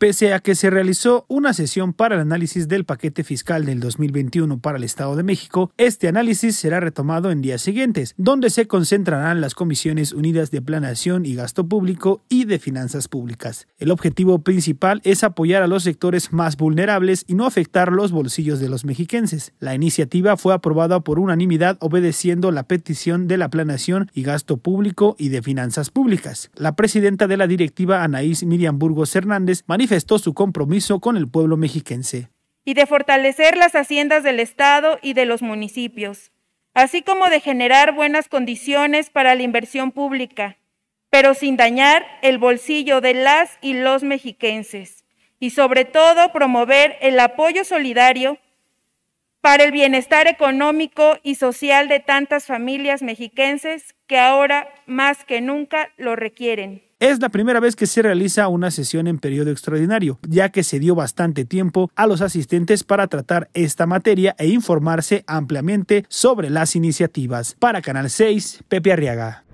Pese a que se realizó una sesión para el análisis del paquete fiscal del 2021 para el Estado de México, este análisis será retomado en días siguientes, donde se concentrarán las comisiones unidas de planación y gasto público y de finanzas públicas. El objetivo principal es apoyar a los sectores más vulnerables y no afectar los bolsillos de los mexiquenses. La iniciativa fue aprobada por unanimidad obedeciendo la petición de la planación y gasto público y de finanzas públicas. La presidenta de la directiva Anaís Miriam Burgos Hernández manifestó su compromiso con el pueblo mexiquense. Y de fortalecer las haciendas del Estado y de los municipios, así como de generar buenas condiciones para la inversión pública, pero sin dañar el bolsillo de las y los mexiquenses. Y sobre todo promover el apoyo solidario para el bienestar económico y social de tantas familias mexiquenses que ahora más que nunca lo requieren. Es la primera vez que se realiza una sesión en periodo extraordinario, ya que se dio bastante tiempo a los asistentes para tratar esta materia e informarse ampliamente sobre las iniciativas. Para Canal 6, Pepe Arriaga.